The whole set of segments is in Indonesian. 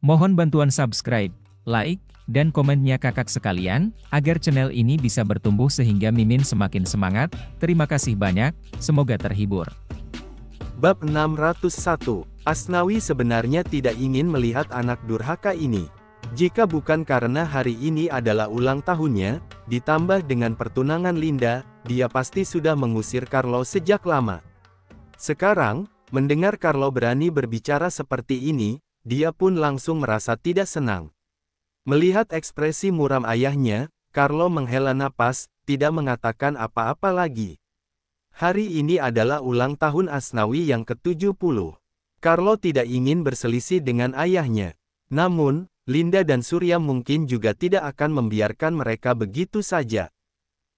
Mohon bantuan subscribe, like, dan komennya kakak sekalian, agar channel ini bisa bertumbuh sehingga Mimin semakin semangat. Terima kasih banyak, semoga terhibur. Bab 601, Asnawi sebenarnya tidak ingin melihat anak durhaka ini. Jika bukan karena hari ini adalah ulang tahunnya, ditambah dengan pertunangan Linda, dia pasti sudah mengusir Carlo sejak lama. Sekarang, mendengar Carlo berani berbicara seperti ini, dia pun langsung merasa tidak senang. Melihat ekspresi muram ayahnya, Carlo menghela napas, tidak mengatakan apa-apa lagi. Hari ini adalah ulang tahun Asnawi yang ke-70. Carlo tidak ingin berselisih dengan ayahnya. Namun, Linda dan Surya mungkin juga tidak akan membiarkan mereka begitu saja.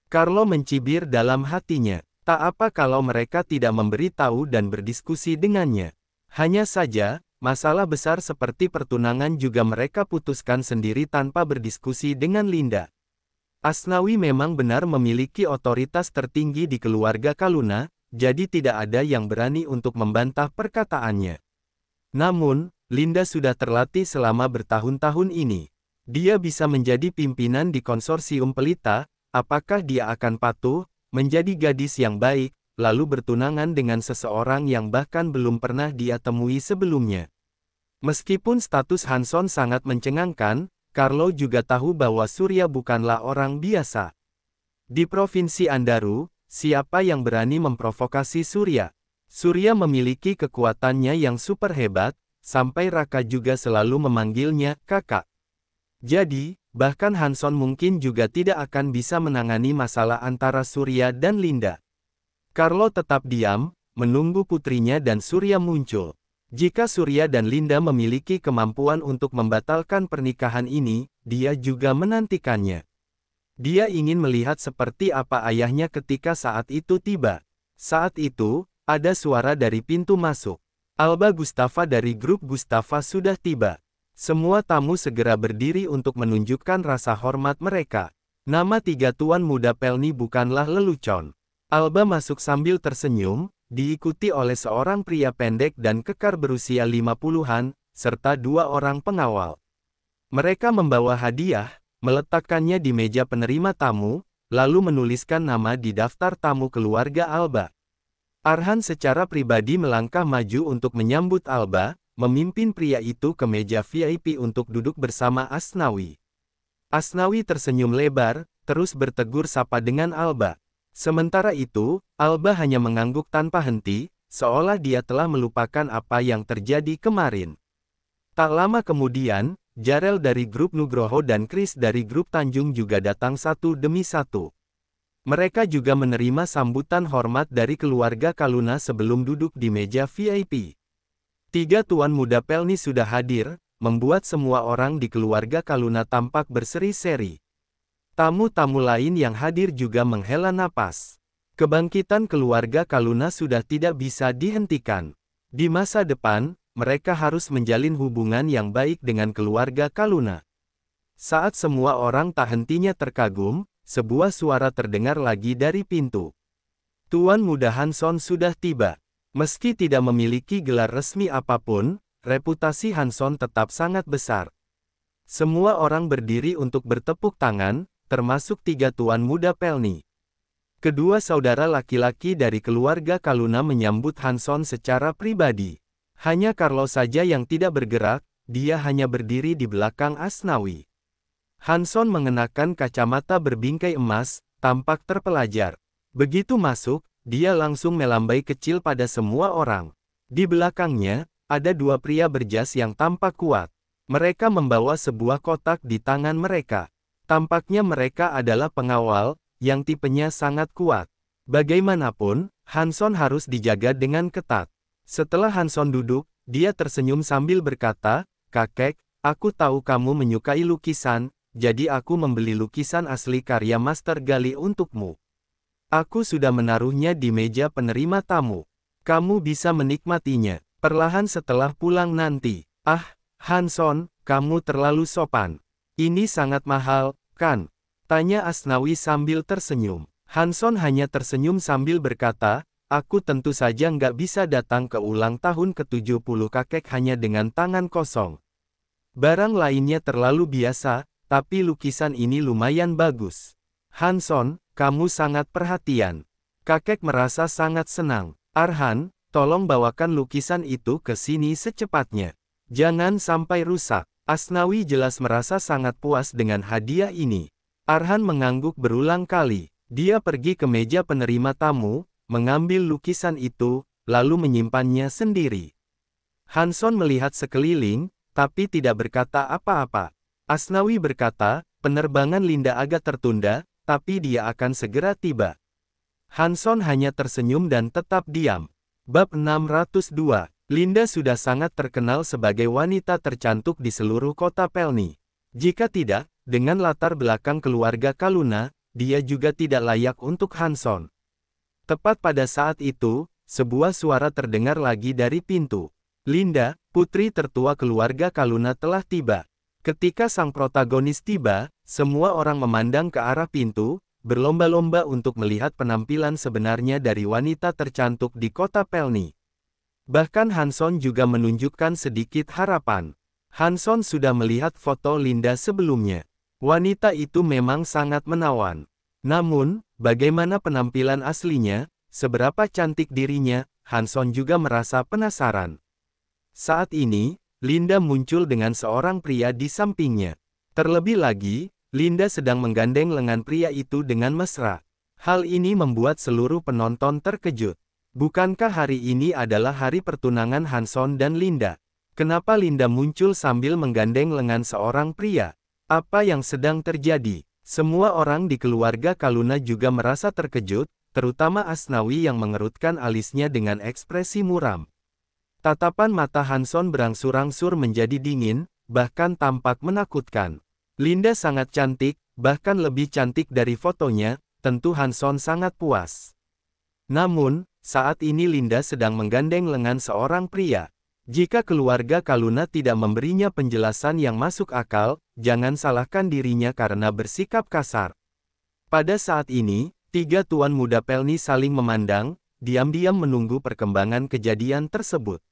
Carlo mencibir dalam hatinya. Tak apa kalau mereka tidak memberitahu dan berdiskusi dengannya. Hanya saja, Masalah besar seperti pertunangan juga mereka putuskan sendiri tanpa berdiskusi dengan Linda. Asnawi memang benar memiliki otoritas tertinggi di keluarga Kaluna, jadi tidak ada yang berani untuk membantah perkataannya. Namun, Linda sudah terlatih selama bertahun-tahun ini. Dia bisa menjadi pimpinan di konsorsium pelita, apakah dia akan patuh, menjadi gadis yang baik, lalu bertunangan dengan seseorang yang bahkan belum pernah dia temui sebelumnya. Meskipun status Hanson sangat mencengangkan, Carlo juga tahu bahwa Surya bukanlah orang biasa. Di Provinsi Andaru, siapa yang berani memprovokasi Surya? Surya memiliki kekuatannya yang super hebat, sampai Raka juga selalu memanggilnya kakak. Jadi, bahkan Hanson mungkin juga tidak akan bisa menangani masalah antara Surya dan Linda. Carlo tetap diam, menunggu putrinya dan Surya muncul. Jika Surya dan Linda memiliki kemampuan untuk membatalkan pernikahan ini, dia juga menantikannya. Dia ingin melihat seperti apa ayahnya ketika saat itu tiba. Saat itu, ada suara dari pintu masuk. Alba Gustafa dari grup Gustafa sudah tiba. Semua tamu segera berdiri untuk menunjukkan rasa hormat mereka. Nama tiga tuan muda Pelni bukanlah lelucon. Alba masuk sambil tersenyum, diikuti oleh seorang pria pendek dan kekar berusia 50-an, serta dua orang pengawal. Mereka membawa hadiah, meletakkannya di meja penerima tamu, lalu menuliskan nama di daftar tamu keluarga Alba. Arhan secara pribadi melangkah maju untuk menyambut Alba, memimpin pria itu ke meja VIP untuk duduk bersama Asnawi. Asnawi tersenyum lebar, terus bertegur sapa dengan Alba. Sementara itu, Alba hanya mengangguk tanpa henti, seolah dia telah melupakan apa yang terjadi kemarin. Tak lama kemudian, Jarel dari grup Nugroho dan Chris dari grup Tanjung juga datang satu demi satu. Mereka juga menerima sambutan hormat dari keluarga Kaluna sebelum duduk di meja VIP. Tiga tuan muda Pelni sudah hadir, membuat semua orang di keluarga Kaluna tampak berseri-seri. Tamu-tamu lain yang hadir juga menghela napas. Kebangkitan keluarga Kaluna sudah tidak bisa dihentikan. Di masa depan, mereka harus menjalin hubungan yang baik dengan keluarga Kaluna. Saat semua orang tak hentinya terkagum, sebuah suara terdengar lagi dari pintu. Tuan Muda Hanson sudah tiba. Meski tidak memiliki gelar resmi apapun, reputasi Hanson tetap sangat besar. Semua orang berdiri untuk bertepuk tangan, termasuk tiga tuan muda Pelni. Kedua saudara laki-laki dari keluarga Kaluna menyambut Hanson secara pribadi. Hanya Carlos saja yang tidak bergerak, dia hanya berdiri di belakang Asnawi. Hanson mengenakan kacamata berbingkai emas, tampak terpelajar. Begitu masuk, dia langsung melambai kecil pada semua orang. Di belakangnya, ada dua pria berjas yang tampak kuat. Mereka membawa sebuah kotak di tangan mereka. Tampaknya mereka adalah pengawal, yang tipenya sangat kuat. Bagaimanapun, Hanson harus dijaga dengan ketat. Setelah Hanson duduk, dia tersenyum sambil berkata, Kakek, aku tahu kamu menyukai lukisan, jadi aku membeli lukisan asli karya Master Gali untukmu. Aku sudah menaruhnya di meja penerima tamu. Kamu bisa menikmatinya, perlahan setelah pulang nanti. Ah, Hanson, kamu terlalu sopan. Ini sangat mahal, kan? Tanya Asnawi sambil tersenyum. Hanson hanya tersenyum sambil berkata, aku tentu saja nggak bisa datang ke ulang tahun ke-70 kakek hanya dengan tangan kosong. Barang lainnya terlalu biasa, tapi lukisan ini lumayan bagus. Hanson, kamu sangat perhatian. Kakek merasa sangat senang. Arhan, tolong bawakan lukisan itu ke sini secepatnya. Jangan sampai rusak. Asnawi jelas merasa sangat puas dengan hadiah ini. Arhan mengangguk berulang kali. Dia pergi ke meja penerima tamu, mengambil lukisan itu, lalu menyimpannya sendiri. Hanson melihat sekeliling, tapi tidak berkata apa-apa. Asnawi berkata, penerbangan Linda agak tertunda, tapi dia akan segera tiba. Hanson hanya tersenyum dan tetap diam. Bab 602 Linda sudah sangat terkenal sebagai wanita tercantik di seluruh kota Pelni. Jika tidak, dengan latar belakang keluarga Kaluna, dia juga tidak layak untuk Hanson. Tepat pada saat itu, sebuah suara terdengar lagi dari pintu. Linda, putri tertua keluarga Kaluna telah tiba. Ketika sang protagonis tiba, semua orang memandang ke arah pintu, berlomba-lomba untuk melihat penampilan sebenarnya dari wanita tercantik di kota Pelni. Bahkan Hanson juga menunjukkan sedikit harapan. Hanson sudah melihat foto Linda sebelumnya. Wanita itu memang sangat menawan. Namun, bagaimana penampilan aslinya, seberapa cantik dirinya, Hanson juga merasa penasaran. Saat ini, Linda muncul dengan seorang pria di sampingnya. Terlebih lagi, Linda sedang menggandeng lengan pria itu dengan mesra. Hal ini membuat seluruh penonton terkejut. Bukankah hari ini adalah hari pertunangan Hanson dan Linda? Kenapa Linda muncul sambil menggandeng lengan seorang pria? Apa yang sedang terjadi? Semua orang di keluarga Kaluna juga merasa terkejut, terutama Asnawi yang mengerutkan alisnya dengan ekspresi muram. Tatapan mata Hanson berangsur-angsur menjadi dingin, bahkan tampak menakutkan. Linda sangat cantik, bahkan lebih cantik dari fotonya, tentu Hanson sangat puas. Namun, saat ini Linda sedang menggandeng lengan seorang pria. Jika keluarga Kaluna tidak memberinya penjelasan yang masuk akal, jangan salahkan dirinya karena bersikap kasar. Pada saat ini, tiga tuan muda Pelni saling memandang, diam-diam menunggu perkembangan kejadian tersebut.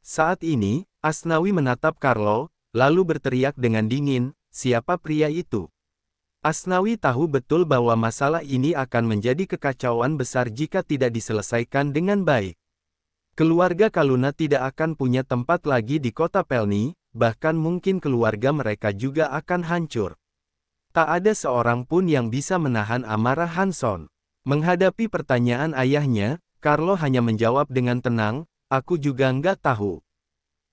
Saat ini, Asnawi menatap Carlo, lalu berteriak dengan dingin, siapa pria itu? Asnawi tahu betul bahwa masalah ini akan menjadi kekacauan besar jika tidak diselesaikan dengan baik. Keluarga Kaluna tidak akan punya tempat lagi di kota Pelni, bahkan mungkin keluarga mereka juga akan hancur. Tak ada seorang pun yang bisa menahan amarah Hanson. Menghadapi pertanyaan ayahnya, Carlo hanya menjawab dengan tenang, aku juga nggak tahu.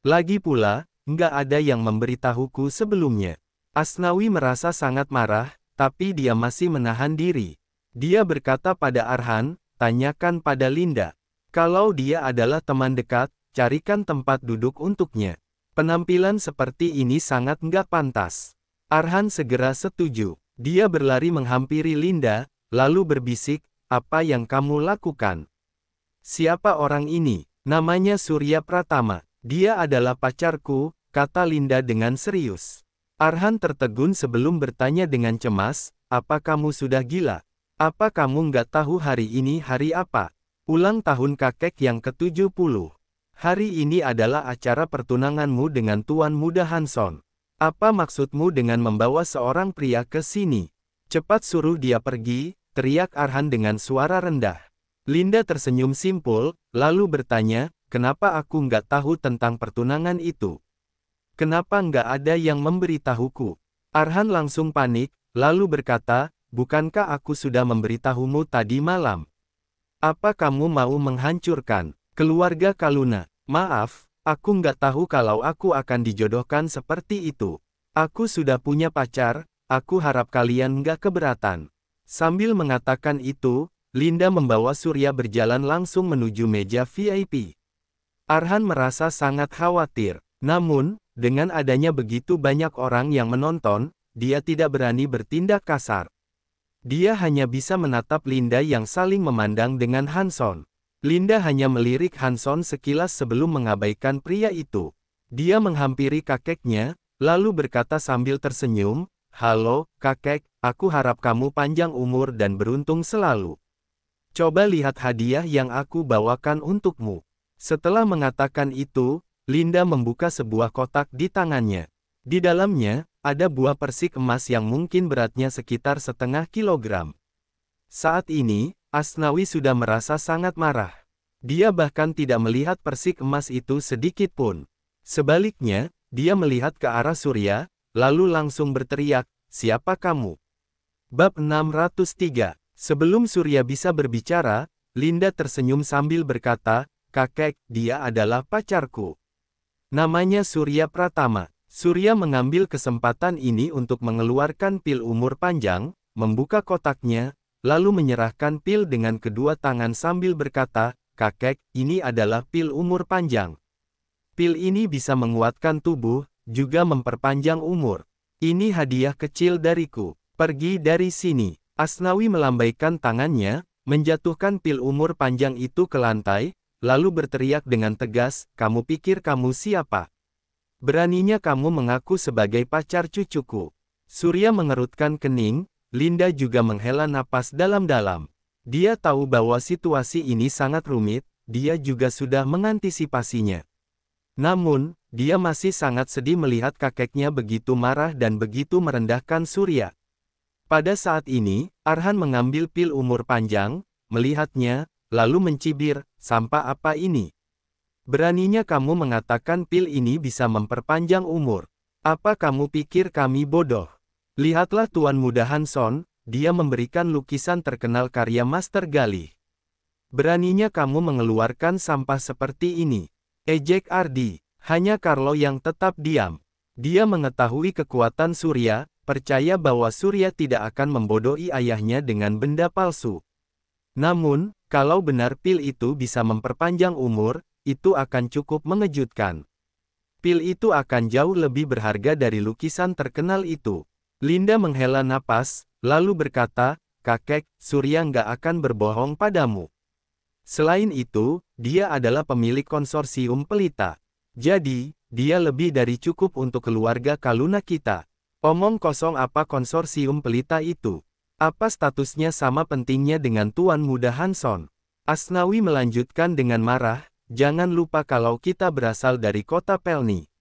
Lagi pula, nggak ada yang memberitahuku sebelumnya. Asnawi merasa sangat marah, tapi dia masih menahan diri. Dia berkata pada Arhan, tanyakan pada Linda. Kalau dia adalah teman dekat, carikan tempat duduk untuknya. Penampilan seperti ini sangat nggak pantas. Arhan segera setuju. Dia berlari menghampiri Linda, lalu berbisik, apa yang kamu lakukan? Siapa orang ini? Namanya Surya Pratama. Dia adalah pacarku, kata Linda dengan serius. Arhan tertegun sebelum bertanya dengan cemas, apa kamu sudah gila? Apa kamu nggak tahu hari ini hari apa? Ulang tahun kakek yang ke-70. Hari ini adalah acara pertunanganmu dengan Tuan Muda Hanson. Apa maksudmu dengan membawa seorang pria ke sini? Cepat suruh dia pergi, teriak Arhan dengan suara rendah. Linda tersenyum simpul, lalu bertanya, kenapa aku nggak tahu tentang pertunangan itu? Kenapa nggak ada yang memberitahuku? Arhan langsung panik, lalu berkata, bukankah aku sudah memberitahumu tadi malam? Apa kamu mau menghancurkan keluarga Kaluna? Maaf, aku nggak tahu kalau aku akan dijodohkan seperti itu. Aku sudah punya pacar, aku harap kalian nggak keberatan. Sambil mengatakan itu, Linda membawa Surya berjalan langsung menuju meja VIP. Arhan merasa sangat khawatir. Namun, dengan adanya begitu banyak orang yang menonton, dia tidak berani bertindak kasar. Dia hanya bisa menatap Linda yang saling memandang dengan Hanson. Linda hanya melirik Hanson sekilas sebelum mengabaikan pria itu. Dia menghampiri kakeknya, lalu berkata sambil tersenyum, Halo, kakek, aku harap kamu panjang umur dan beruntung selalu. Coba lihat hadiah yang aku bawakan untukmu. Setelah mengatakan itu, Linda membuka sebuah kotak di tangannya. Di dalamnya, ada buah persik emas yang mungkin beratnya sekitar setengah kilogram. Saat ini, Asnawi sudah merasa sangat marah. Dia bahkan tidak melihat persik emas itu sedikit pun. Sebaliknya, dia melihat ke arah Surya, lalu langsung berteriak, Siapa kamu? Bab 603 Sebelum Surya bisa berbicara, Linda tersenyum sambil berkata, Kakek, dia adalah pacarku. Namanya Surya Pratama. Surya mengambil kesempatan ini untuk mengeluarkan pil umur panjang, membuka kotaknya, lalu menyerahkan pil dengan kedua tangan sambil berkata, Kakek, ini adalah pil umur panjang. Pil ini bisa menguatkan tubuh, juga memperpanjang umur. Ini hadiah kecil dariku. Pergi dari sini. Asnawi melambaikan tangannya, menjatuhkan pil umur panjang itu ke lantai, lalu berteriak dengan tegas, kamu pikir kamu siapa? Beraninya kamu mengaku sebagai pacar cucuku. Surya mengerutkan kening, Linda juga menghela napas dalam-dalam. Dia tahu bahwa situasi ini sangat rumit, dia juga sudah mengantisipasinya. Namun, dia masih sangat sedih melihat kakeknya begitu marah dan begitu merendahkan Surya. Pada saat ini, Arhan mengambil pil umur panjang, melihatnya, lalu mencibir, sampah apa ini? Beraninya kamu mengatakan pil ini bisa memperpanjang umur. Apa kamu pikir kami bodoh? Lihatlah Tuan Muda Hanson, dia memberikan lukisan terkenal karya Master Gali. Beraninya kamu mengeluarkan sampah seperti ini. Ejek Ardi, hanya Carlo yang tetap diam. Dia mengetahui kekuatan Surya, percaya bahwa Surya tidak akan membodohi ayahnya dengan benda palsu. Namun, kalau benar pil itu bisa memperpanjang umur, itu akan cukup mengejutkan. Pil itu akan jauh lebih berharga dari lukisan terkenal itu. Linda menghela napas, lalu berkata, kakek, Surya nggak akan berbohong padamu. Selain itu, dia adalah pemilik konsorsium pelita. Jadi, dia lebih dari cukup untuk keluarga Kaluna kita. Omong kosong apa konsorsium pelita itu? Apa statusnya sama pentingnya dengan Tuan Muda Hanson? Asnawi melanjutkan dengan marah, jangan lupa kalau kita berasal dari kota Pelni.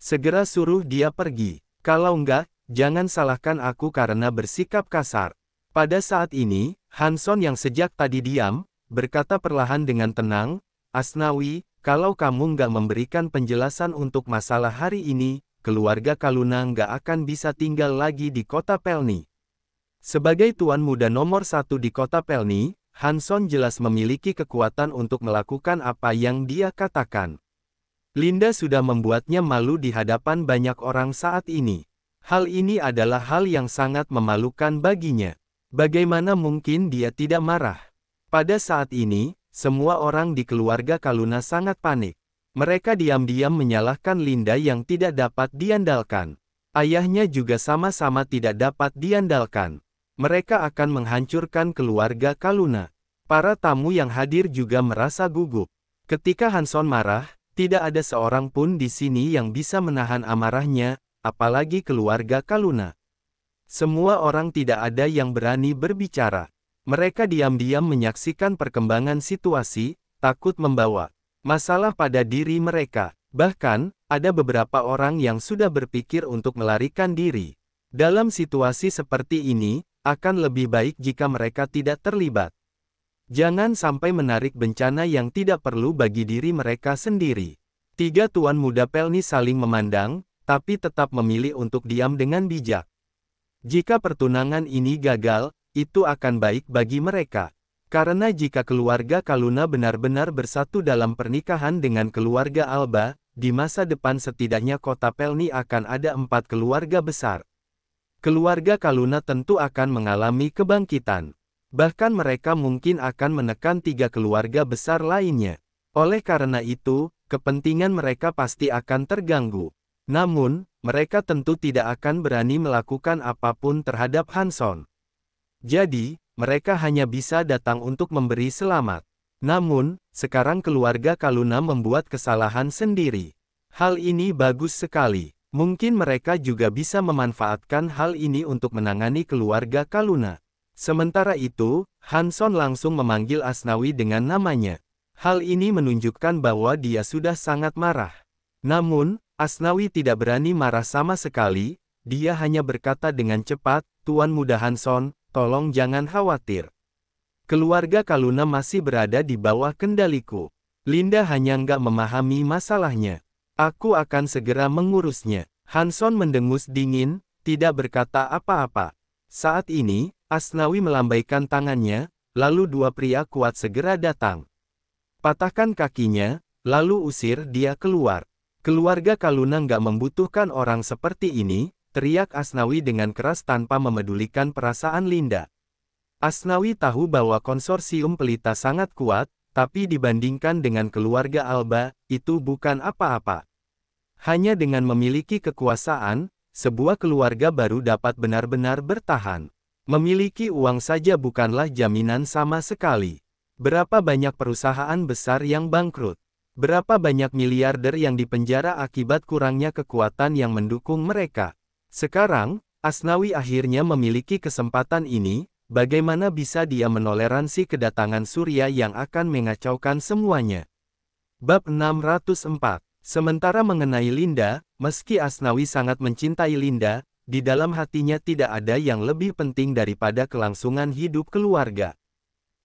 Segera suruh dia pergi. Kalau enggak, jangan salahkan aku karena bersikap kasar. Pada saat ini, Hanson yang sejak tadi diam, berkata perlahan dengan tenang, Asnawi, kalau kamu enggak memberikan penjelasan untuk masalah hari ini, keluarga Kaluna enggak akan bisa tinggal lagi di kota Pelni. Sebagai tuan muda nomor satu di kota Pelni, Hanson jelas memiliki kekuatan untuk melakukan apa yang dia katakan. Linda sudah membuatnya malu di hadapan banyak orang saat ini. Hal ini adalah hal yang sangat memalukan baginya. Bagaimana mungkin dia tidak marah? Pada saat ini, semua orang di keluarga Kaluna sangat panik. Mereka diam-diam menyalahkan Linda yang tidak dapat diandalkan. Ayahnya juga sama-sama tidak dapat diandalkan. Mereka akan menghancurkan keluarga Kaluna. Para tamu yang hadir juga merasa gugup. Ketika Hanson marah, tidak ada seorang pun di sini yang bisa menahan amarahnya, apalagi keluarga Kaluna. Semua orang tidak ada yang berani berbicara. Mereka diam-diam menyaksikan perkembangan situasi, takut membawa masalah pada diri mereka. Bahkan, ada beberapa orang yang sudah berpikir untuk melarikan diri. Dalam situasi seperti ini, akan lebih baik jika mereka tidak terlibat. Jangan sampai menarik bencana yang tidak perlu bagi diri mereka sendiri. Tiga tuan muda Pelni saling memandang, tapi tetap memilih untuk diam dengan bijak. Jika pertunangan ini gagal, itu akan baik bagi mereka. Karena jika keluarga Kaluna benar-benar bersatu dalam pernikahan dengan keluarga Alba, di masa depan setidaknya kota Pelni akan ada empat keluarga besar keluarga Kaluna tentu akan mengalami kebangkitan. Bahkan mereka mungkin akan menekan tiga keluarga besar lainnya. Oleh karena itu, kepentingan mereka pasti akan terganggu. Namun, mereka tentu tidak akan berani melakukan apapun terhadap Hanson. Jadi, mereka hanya bisa datang untuk memberi selamat. Namun, sekarang keluarga Kaluna membuat kesalahan sendiri. Hal ini bagus sekali. Mungkin mereka juga bisa memanfaatkan hal ini untuk menangani keluarga Kaluna. Sementara itu, Hanson langsung memanggil Asnawi dengan namanya. Hal ini menunjukkan bahwa dia sudah sangat marah. Namun, Asnawi tidak berani marah sama sekali, dia hanya berkata dengan cepat, Tuan Muda Hanson, tolong jangan khawatir. Keluarga Kaluna masih berada di bawah kendaliku. Linda hanya enggak memahami masalahnya. Aku akan segera mengurusnya. Hanson mendengus dingin, tidak berkata apa-apa. Saat ini, Asnawi melambaikan tangannya, lalu dua pria kuat segera datang. Patahkan kakinya, lalu usir dia keluar. Keluarga Kaluna nggak membutuhkan orang seperti ini, teriak Asnawi dengan keras tanpa memedulikan perasaan Linda. Asnawi tahu bahwa konsorsium pelita sangat kuat, tapi dibandingkan dengan keluarga Alba, itu bukan apa-apa. Hanya dengan memiliki kekuasaan, sebuah keluarga baru dapat benar-benar bertahan. Memiliki uang saja bukanlah jaminan sama sekali. Berapa banyak perusahaan besar yang bangkrut? Berapa banyak miliarder yang dipenjara akibat kurangnya kekuatan yang mendukung mereka? Sekarang, Asnawi akhirnya memiliki kesempatan ini, bagaimana bisa dia menoleransi kedatangan Surya yang akan mengacaukan semuanya. Bab 604 Sementara mengenai Linda, meski Asnawi sangat mencintai Linda, di dalam hatinya tidak ada yang lebih penting daripada kelangsungan hidup keluarga.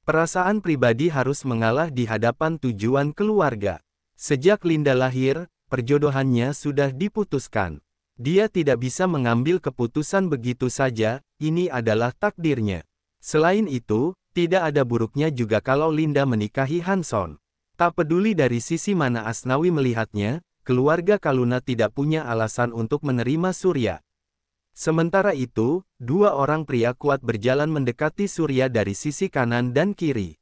Perasaan pribadi harus mengalah di hadapan tujuan keluarga. Sejak Linda lahir, perjodohannya sudah diputuskan. Dia tidak bisa mengambil keputusan begitu saja, ini adalah takdirnya. Selain itu, tidak ada buruknya juga kalau Linda menikahi Hanson. Tak peduli dari sisi mana Asnawi melihatnya, keluarga Kaluna tidak punya alasan untuk menerima Surya. Sementara itu, dua orang pria kuat berjalan mendekati Surya dari sisi kanan dan kiri.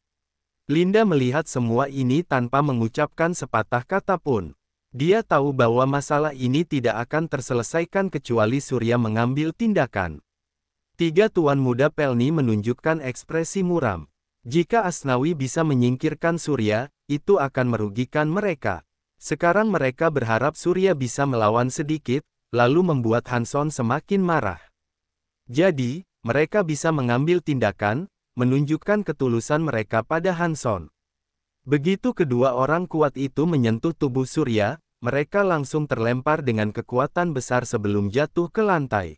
Linda melihat semua ini tanpa mengucapkan sepatah kata pun. Dia tahu bahwa masalah ini tidak akan terselesaikan kecuali Surya mengambil tindakan. Tiga tuan muda Pelni menunjukkan ekspresi muram. Jika Asnawi bisa menyingkirkan Surya, itu akan merugikan mereka. Sekarang mereka berharap Surya bisa melawan sedikit, lalu membuat Hanson semakin marah. Jadi, mereka bisa mengambil tindakan, menunjukkan ketulusan mereka pada Hanson. Begitu kedua orang kuat itu menyentuh tubuh Surya, mereka langsung terlempar dengan kekuatan besar sebelum jatuh ke lantai.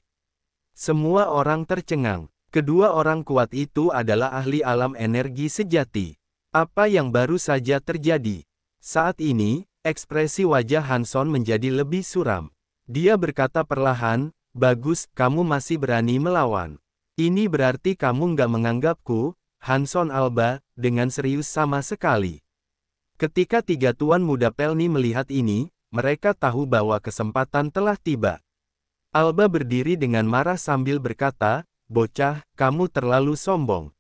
Semua orang tercengang. Kedua orang kuat itu adalah ahli alam energi sejati. Apa yang baru saja terjadi? Saat ini, ekspresi wajah Hanson menjadi lebih suram. Dia berkata perlahan, Bagus, kamu masih berani melawan. Ini berarti kamu nggak menganggapku, Hanson Alba, dengan serius sama sekali. Ketika tiga tuan muda Pelni melihat ini, mereka tahu bahwa kesempatan telah tiba. Alba berdiri dengan marah sambil berkata, Bocah, kamu terlalu sombong.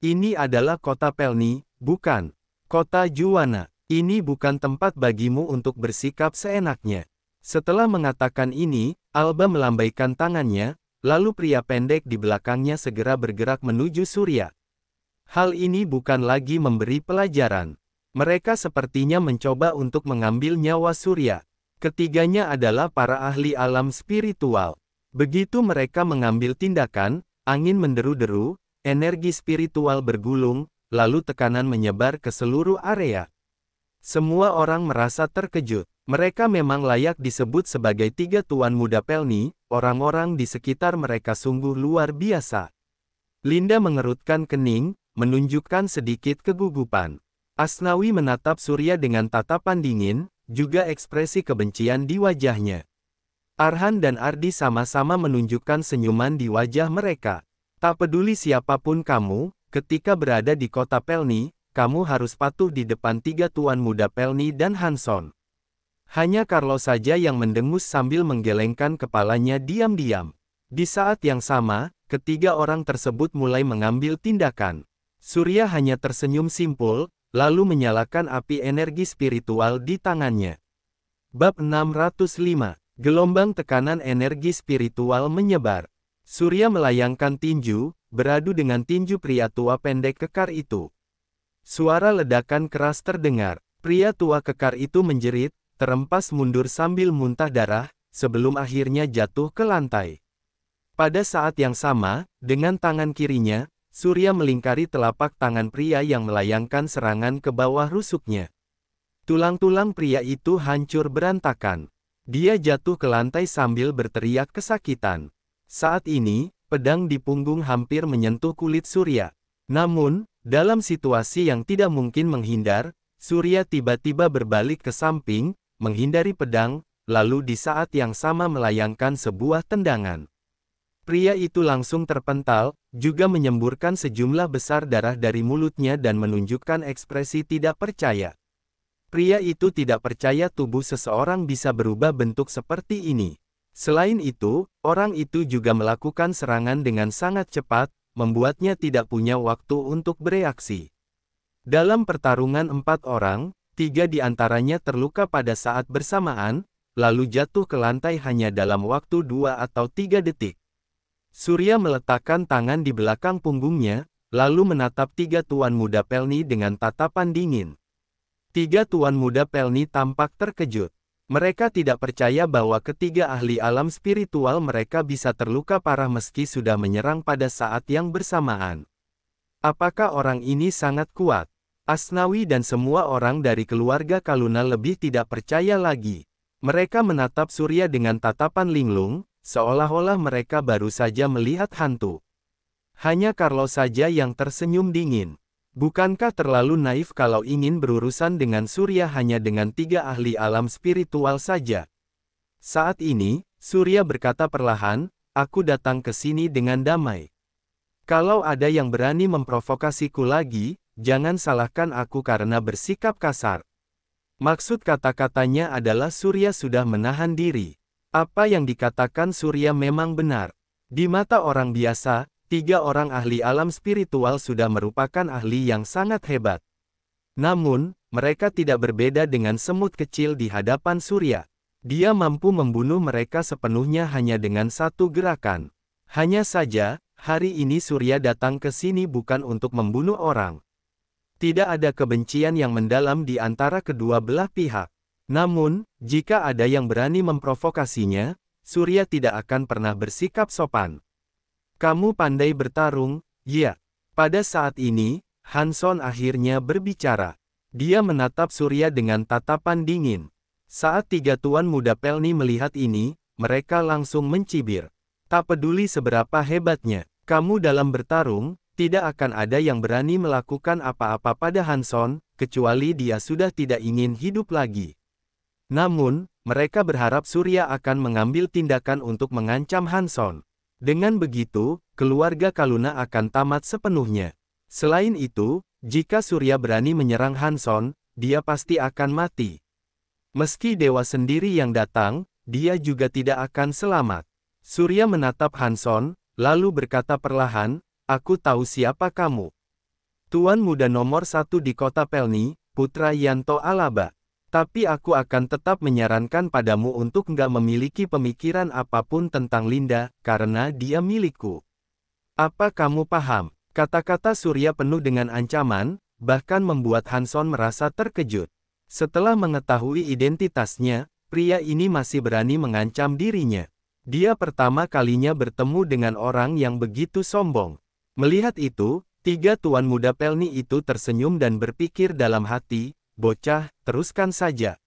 Ini adalah kota Pelni, bukan kota Juwana. Ini bukan tempat bagimu untuk bersikap seenaknya. Setelah mengatakan ini, Alba melambaikan tangannya, lalu pria pendek di belakangnya segera bergerak menuju Surya. Hal ini bukan lagi memberi pelajaran. Mereka sepertinya mencoba untuk mengambil nyawa Surya. Ketiganya adalah para ahli alam spiritual. Begitu mereka mengambil tindakan, angin menderu-deru, Energi spiritual bergulung, lalu tekanan menyebar ke seluruh area. Semua orang merasa terkejut. Mereka memang layak disebut sebagai tiga tuan muda Pelni, orang-orang di sekitar mereka sungguh luar biasa. Linda mengerutkan kening, menunjukkan sedikit kegugupan. Asnawi menatap Surya dengan tatapan dingin, juga ekspresi kebencian di wajahnya. Arhan dan Ardi sama-sama menunjukkan senyuman di wajah mereka. Tak peduli siapapun kamu, ketika berada di kota Pelni, kamu harus patuh di depan tiga tuan muda Pelni dan Hanson. Hanya Carlo saja yang mendengus sambil menggelengkan kepalanya diam-diam. Di saat yang sama, ketiga orang tersebut mulai mengambil tindakan. Surya hanya tersenyum simpul, lalu menyalakan api energi spiritual di tangannya. Bab 605, Gelombang Tekanan Energi Spiritual Menyebar Surya melayangkan tinju, beradu dengan tinju pria tua pendek kekar itu. Suara ledakan keras terdengar. Pria tua kekar itu menjerit, terempas mundur sambil muntah darah, sebelum akhirnya jatuh ke lantai. Pada saat yang sama, dengan tangan kirinya, Surya melingkari telapak tangan pria yang melayangkan serangan ke bawah rusuknya. Tulang-tulang pria itu hancur berantakan. Dia jatuh ke lantai sambil berteriak kesakitan. Saat ini, pedang di punggung hampir menyentuh kulit Surya. Namun, dalam situasi yang tidak mungkin menghindar, Surya tiba-tiba berbalik ke samping, menghindari pedang, lalu di saat yang sama melayangkan sebuah tendangan. Pria itu langsung terpental, juga menyemburkan sejumlah besar darah dari mulutnya dan menunjukkan ekspresi tidak percaya. Pria itu tidak percaya tubuh seseorang bisa berubah bentuk seperti ini. Selain itu, orang itu juga melakukan serangan dengan sangat cepat, membuatnya tidak punya waktu untuk bereaksi. Dalam pertarungan empat orang, tiga di antaranya terluka pada saat bersamaan, lalu jatuh ke lantai hanya dalam waktu dua atau tiga detik. Surya meletakkan tangan di belakang punggungnya, lalu menatap tiga tuan muda Pelni dengan tatapan dingin. Tiga tuan muda Pelni tampak terkejut. Mereka tidak percaya bahwa ketiga ahli alam spiritual mereka bisa terluka parah meski sudah menyerang pada saat yang bersamaan. Apakah orang ini sangat kuat? Asnawi dan semua orang dari keluarga Kaluna lebih tidak percaya lagi. Mereka menatap Surya dengan tatapan linglung, seolah-olah mereka baru saja melihat hantu. Hanya Carlos saja yang tersenyum dingin. Bukankah terlalu naif kalau ingin berurusan dengan Surya hanya dengan tiga ahli alam spiritual saja? Saat ini, Surya berkata perlahan, aku datang ke sini dengan damai. Kalau ada yang berani memprovokasiku lagi, jangan salahkan aku karena bersikap kasar. Maksud kata-katanya adalah Surya sudah menahan diri. Apa yang dikatakan Surya memang benar. Di mata orang biasa, tiga orang ahli alam spiritual sudah merupakan ahli yang sangat hebat. Namun, mereka tidak berbeda dengan semut kecil di hadapan surya. Dia mampu membunuh mereka sepenuhnya hanya dengan satu gerakan. Hanya saja, hari ini surya datang ke sini bukan untuk membunuh orang. Tidak ada kebencian yang mendalam di antara kedua belah pihak. Namun, jika ada yang berani memprovokasinya, Surya tidak akan pernah bersikap sopan. Kamu pandai bertarung, ya. Pada saat ini, Hanson akhirnya berbicara. Dia menatap Surya dengan tatapan dingin. Saat tiga tuan muda Pelni melihat ini, mereka langsung mencibir. Tak peduli seberapa hebatnya, kamu dalam bertarung, tidak akan ada yang berani melakukan apa-apa pada Hanson, kecuali dia sudah tidak ingin hidup lagi. Namun, mereka berharap Surya akan mengambil tindakan untuk mengancam Hanson. Dengan begitu, keluarga Kaluna akan tamat sepenuhnya. Selain itu, jika Surya berani menyerang Hanson, dia pasti akan mati. Meski dewa sendiri yang datang, dia juga tidak akan selamat. Surya menatap Hanson, lalu berkata perlahan, Aku tahu siapa kamu. Tuan muda nomor satu di kota Pelni, putra Yanto Alaba. Tapi aku akan tetap menyarankan padamu untuk nggak memiliki pemikiran apapun tentang Linda, karena dia milikku. Apa kamu paham? Kata-kata Surya penuh dengan ancaman, bahkan membuat Hanson merasa terkejut. Setelah mengetahui identitasnya, pria ini masih berani mengancam dirinya. Dia pertama kalinya bertemu dengan orang yang begitu sombong. Melihat itu, tiga tuan muda Pelni itu tersenyum dan berpikir dalam hati, bocah, teruskan saja.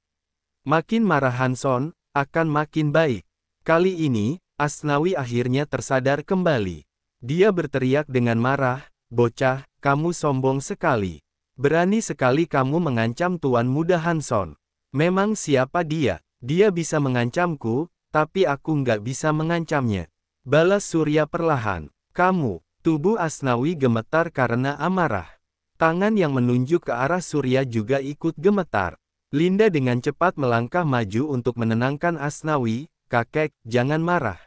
Makin marah Hanson, akan makin baik. Kali ini, Asnawi akhirnya tersadar kembali. Dia berteriak dengan marah, bocah, kamu sombong sekali. Berani sekali kamu mengancam Tuan Muda Hanson. Memang siapa dia? Dia bisa mengancamku, tapi aku nggak bisa mengancamnya. Balas Surya perlahan. Kamu, tubuh Asnawi gemetar karena amarah. Tangan yang menunjuk ke arah Surya juga ikut gemetar. Linda dengan cepat melangkah maju untuk menenangkan Asnawi, kakek, jangan marah.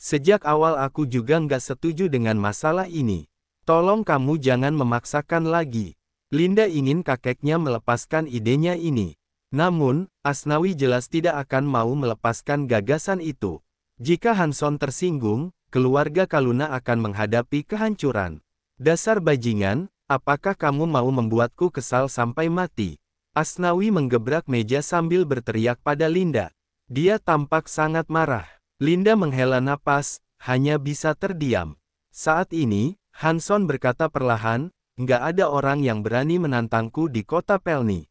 Sejak awal aku juga nggak setuju dengan masalah ini. Tolong kamu jangan memaksakan lagi. Linda ingin kakeknya melepaskan idenya ini. Namun, Asnawi jelas tidak akan mau melepaskan gagasan itu. Jika Hanson tersinggung, keluarga Kaluna akan menghadapi kehancuran. Dasar bajingan, Apakah kamu mau membuatku kesal sampai mati? Asnawi menggebrak meja sambil berteriak pada Linda. Dia tampak sangat marah. Linda menghela napas, hanya bisa terdiam. Saat ini, Hanson berkata perlahan, nggak ada orang yang berani menantangku di kota Pelni.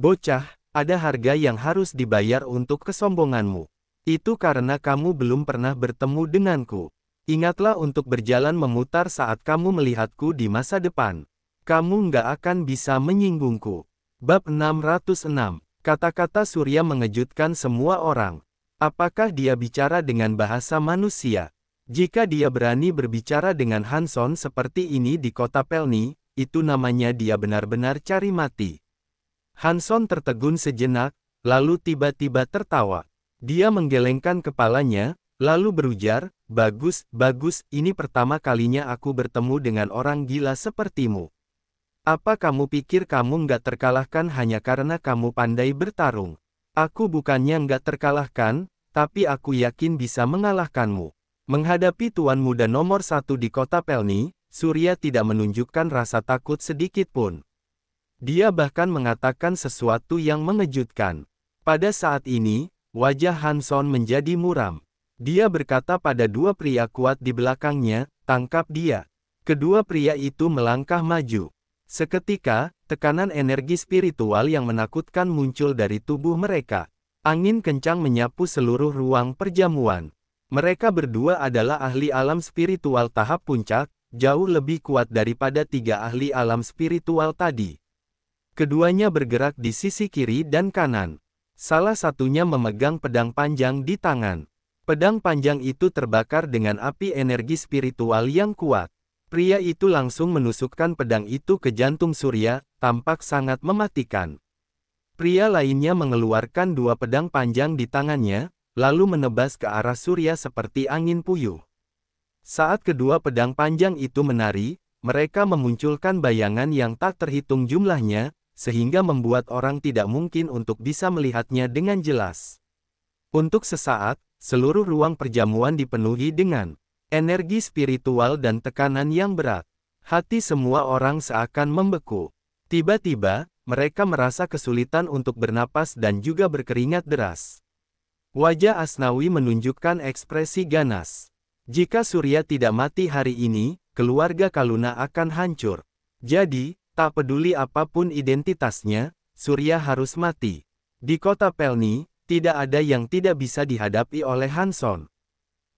Bocah, ada harga yang harus dibayar untuk kesombonganmu. Itu karena kamu belum pernah bertemu denganku. Ingatlah untuk berjalan memutar saat kamu melihatku di masa depan. Kamu nggak akan bisa menyinggungku. Bab 606 Kata-kata Surya mengejutkan semua orang. Apakah dia bicara dengan bahasa manusia? Jika dia berani berbicara dengan Hanson seperti ini di kota Pelni, itu namanya dia benar-benar cari mati. Hanson tertegun sejenak, lalu tiba-tiba tertawa. Dia menggelengkan kepalanya, Lalu berujar, bagus, bagus, ini pertama kalinya aku bertemu dengan orang gila sepertimu. Apa kamu pikir kamu nggak terkalahkan hanya karena kamu pandai bertarung? Aku bukannya nggak terkalahkan, tapi aku yakin bisa mengalahkanmu. Menghadapi tuan muda nomor satu di kota Pelni, Surya tidak menunjukkan rasa takut sedikit pun. Dia bahkan mengatakan sesuatu yang mengejutkan. Pada saat ini, wajah Hanson menjadi muram. Dia berkata pada dua pria kuat di belakangnya, tangkap dia. Kedua pria itu melangkah maju. Seketika, tekanan energi spiritual yang menakutkan muncul dari tubuh mereka. Angin kencang menyapu seluruh ruang perjamuan. Mereka berdua adalah ahli alam spiritual tahap puncak, jauh lebih kuat daripada tiga ahli alam spiritual tadi. Keduanya bergerak di sisi kiri dan kanan. Salah satunya memegang pedang panjang di tangan. Pedang panjang itu terbakar dengan api energi spiritual yang kuat. Pria itu langsung menusukkan pedang itu ke jantung Surya, tampak sangat mematikan. Pria lainnya mengeluarkan dua pedang panjang di tangannya, lalu menebas ke arah Surya seperti angin puyuh. Saat kedua pedang panjang itu menari, mereka memunculkan bayangan yang tak terhitung jumlahnya, sehingga membuat orang tidak mungkin untuk bisa melihatnya dengan jelas. Untuk sesaat, seluruh ruang perjamuan dipenuhi dengan energi spiritual dan tekanan yang berat. Hati semua orang seakan membeku. Tiba-tiba, mereka merasa kesulitan untuk bernapas dan juga berkeringat deras. Wajah Asnawi menunjukkan ekspresi ganas. Jika Surya tidak mati hari ini, keluarga Kaluna akan hancur. Jadi, tak peduli apapun identitasnya, Surya harus mati. Di kota Pelni, tidak ada yang tidak bisa dihadapi oleh Hanson.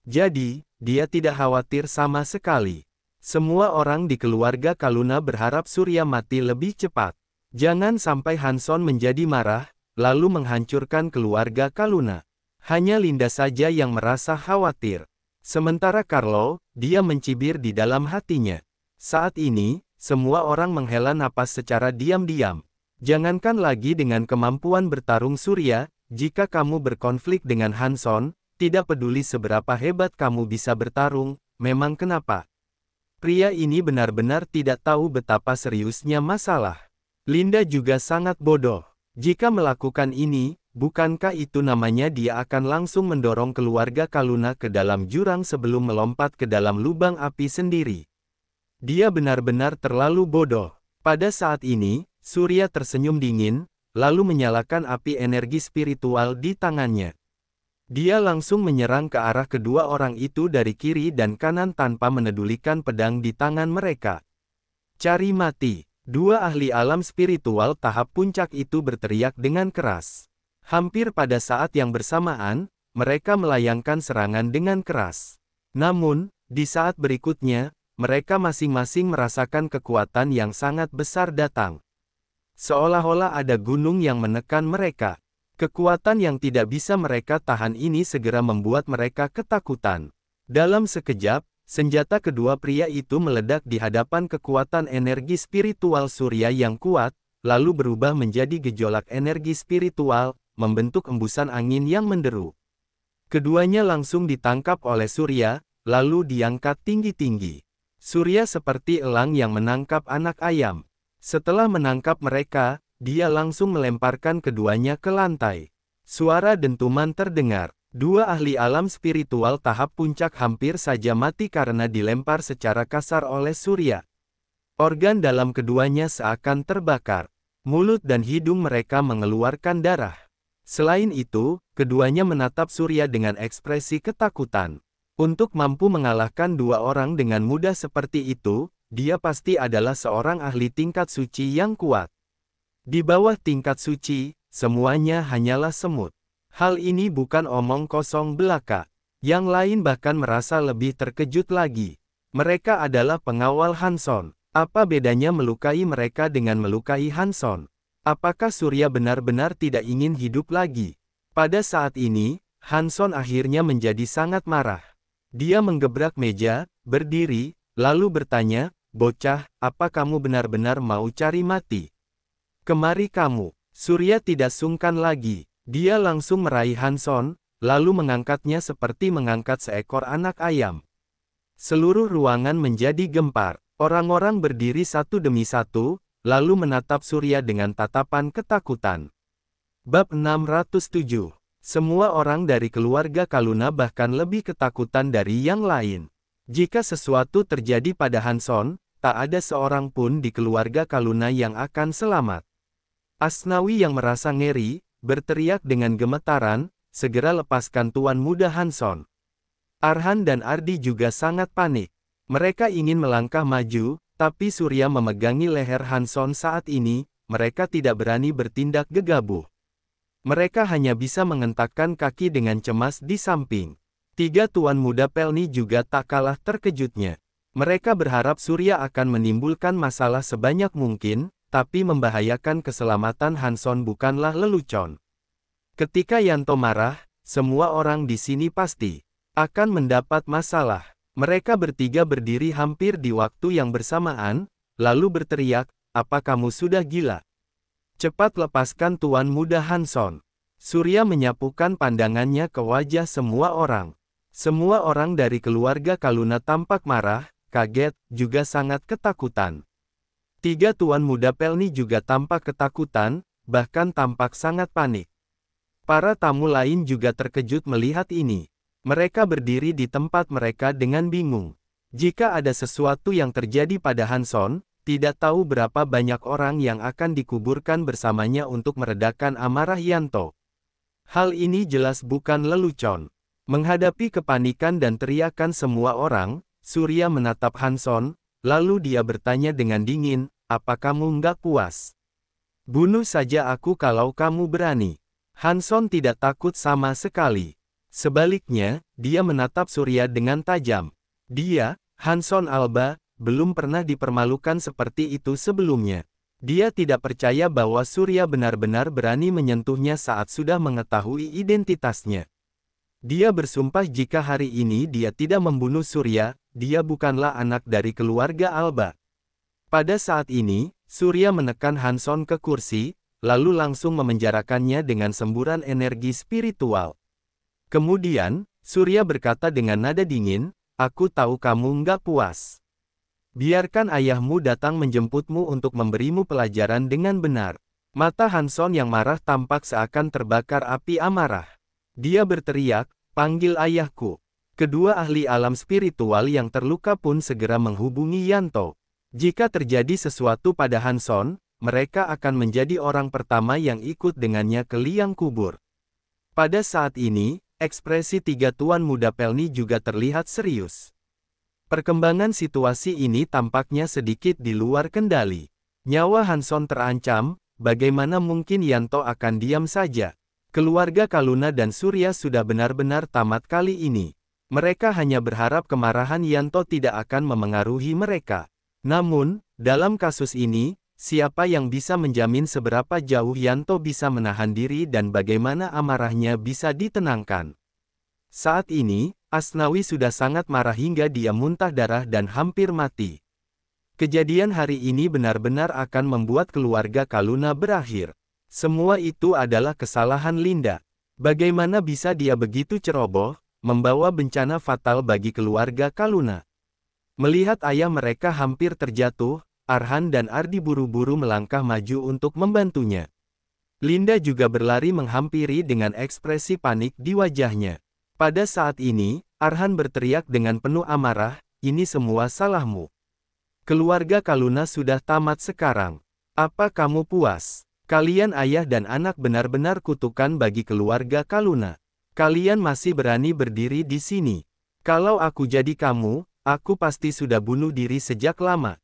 Jadi, dia tidak khawatir sama sekali. Semua orang di keluarga Kaluna berharap Surya mati lebih cepat. Jangan sampai Hanson menjadi marah, lalu menghancurkan keluarga Kaluna. Hanya Linda saja yang merasa khawatir. Sementara Carlo, dia mencibir di dalam hatinya. Saat ini, semua orang menghela napas secara diam-diam. Jangankan lagi dengan kemampuan bertarung Surya, jika kamu berkonflik dengan Hanson, tidak peduli seberapa hebat kamu bisa bertarung, memang kenapa? Pria ini benar-benar tidak tahu betapa seriusnya masalah. Linda juga sangat bodoh. Jika melakukan ini, bukankah itu namanya dia akan langsung mendorong keluarga Kaluna ke dalam jurang sebelum melompat ke dalam lubang api sendiri? Dia benar-benar terlalu bodoh. Pada saat ini, Surya tersenyum dingin, lalu menyalakan api energi spiritual di tangannya. Dia langsung menyerang ke arah kedua orang itu dari kiri dan kanan tanpa menedulikan pedang di tangan mereka. Cari mati, dua ahli alam spiritual tahap puncak itu berteriak dengan keras. Hampir pada saat yang bersamaan, mereka melayangkan serangan dengan keras. Namun, di saat berikutnya, mereka masing-masing merasakan kekuatan yang sangat besar datang. Seolah-olah ada gunung yang menekan mereka. Kekuatan yang tidak bisa mereka tahan ini segera membuat mereka ketakutan. Dalam sekejap, senjata kedua pria itu meledak di hadapan kekuatan energi spiritual surya yang kuat, lalu berubah menjadi gejolak energi spiritual, membentuk embusan angin yang menderu. Keduanya langsung ditangkap oleh surya, lalu diangkat tinggi-tinggi. Surya seperti elang yang menangkap anak ayam. Setelah menangkap mereka, dia langsung melemparkan keduanya ke lantai. Suara dentuman terdengar. Dua ahli alam spiritual tahap puncak hampir saja mati karena dilempar secara kasar oleh surya. Organ dalam keduanya seakan terbakar. Mulut dan hidung mereka mengeluarkan darah. Selain itu, keduanya menatap surya dengan ekspresi ketakutan. Untuk mampu mengalahkan dua orang dengan mudah seperti itu, dia pasti adalah seorang ahli tingkat suci yang kuat. Di bawah tingkat suci, semuanya hanyalah semut. Hal ini bukan omong kosong belaka. Yang lain bahkan merasa lebih terkejut lagi. Mereka adalah pengawal Hanson. Apa bedanya melukai mereka dengan melukai Hanson? Apakah Surya benar-benar tidak ingin hidup lagi? Pada saat ini, Hanson akhirnya menjadi sangat marah. Dia menggebrak meja, berdiri, lalu bertanya, Bocah, apa kamu benar-benar mau cari mati? Kemari kamu. Surya tidak sungkan lagi. Dia langsung meraih Hanson, lalu mengangkatnya seperti mengangkat seekor anak ayam. Seluruh ruangan menjadi gempar. Orang-orang berdiri satu demi satu, lalu menatap Surya dengan tatapan ketakutan. Bab 607 Semua orang dari keluarga Kaluna bahkan lebih ketakutan dari yang lain. Jika sesuatu terjadi pada Hanson, tak ada seorang pun di keluarga Kaluna yang akan selamat. Asnawi yang merasa ngeri, berteriak dengan gemetaran, segera lepaskan Tuan Muda Hanson. Arhan dan Ardi juga sangat panik. Mereka ingin melangkah maju, tapi Surya memegangi leher Hanson saat ini, mereka tidak berani bertindak gegabah. Mereka hanya bisa mengentakkan kaki dengan cemas di samping. Tiga tuan muda Pelni juga tak kalah terkejutnya. Mereka berharap Surya akan menimbulkan masalah sebanyak mungkin, tapi membahayakan keselamatan Hanson bukanlah lelucon. Ketika Yanto marah, semua orang di sini pasti akan mendapat masalah. Mereka bertiga berdiri hampir di waktu yang bersamaan, lalu berteriak, apa kamu sudah gila? Cepat lepaskan Tuan Muda Hanson. Surya menyapukan pandangannya ke wajah semua orang. Semua orang dari keluarga Kaluna tampak marah, kaget, juga sangat ketakutan. Tiga tuan muda Pelni juga tampak ketakutan, bahkan tampak sangat panik. Para tamu lain juga terkejut melihat ini. Mereka berdiri di tempat mereka dengan bingung. Jika ada sesuatu yang terjadi pada Hanson, tidak tahu berapa banyak orang yang akan dikuburkan bersamanya untuk meredakan amarah Yanto. Hal ini jelas bukan lelucon. Menghadapi kepanikan dan teriakan semua orang, Surya menatap Hanson, lalu dia bertanya dengan dingin, apa kamu nggak puas? Bunuh saja aku kalau kamu berani. Hanson tidak takut sama sekali. Sebaliknya, dia menatap Surya dengan tajam. Dia, Hanson Alba, belum pernah dipermalukan seperti itu sebelumnya. Dia tidak percaya bahwa Surya benar-benar berani menyentuhnya saat sudah mengetahui identitasnya. Dia bersumpah jika hari ini dia tidak membunuh Surya, dia bukanlah anak dari keluarga Alba. Pada saat ini, Surya menekan Hanson ke kursi, lalu langsung memenjarakannya dengan semburan energi spiritual. Kemudian, Surya berkata dengan nada dingin, Aku tahu kamu nggak puas. Biarkan ayahmu datang menjemputmu untuk memberimu pelajaran dengan benar. Mata Hanson yang marah tampak seakan terbakar api amarah. Dia berteriak, panggil ayahku. Kedua ahli alam spiritual yang terluka pun segera menghubungi Yanto. Jika terjadi sesuatu pada Hanson, mereka akan menjadi orang pertama yang ikut dengannya ke liang kubur. Pada saat ini, ekspresi tiga tuan muda Pelni juga terlihat serius. Perkembangan situasi ini tampaknya sedikit di luar kendali. Nyawa Hanson terancam, bagaimana mungkin Yanto akan diam saja? Keluarga Kaluna dan Surya sudah benar-benar tamat kali ini. Mereka hanya berharap kemarahan Yanto tidak akan memengaruhi mereka. Namun, dalam kasus ini, siapa yang bisa menjamin seberapa jauh Yanto bisa menahan diri dan bagaimana amarahnya bisa ditenangkan. Saat ini, Asnawi sudah sangat marah hingga dia muntah darah dan hampir mati. Kejadian hari ini benar-benar akan membuat keluarga Kaluna berakhir. Semua itu adalah kesalahan Linda. Bagaimana bisa dia begitu ceroboh, membawa bencana fatal bagi keluarga Kaluna? Melihat ayah mereka hampir terjatuh, Arhan dan Ardi buru-buru melangkah maju untuk membantunya. Linda juga berlari menghampiri dengan ekspresi panik di wajahnya. Pada saat ini, Arhan berteriak dengan penuh amarah, ini semua salahmu. Keluarga Kaluna sudah tamat sekarang. Apa kamu puas? Kalian ayah dan anak benar-benar kutukan bagi keluarga Kaluna. Kalian masih berani berdiri di sini. Kalau aku jadi kamu, aku pasti sudah bunuh diri sejak lama.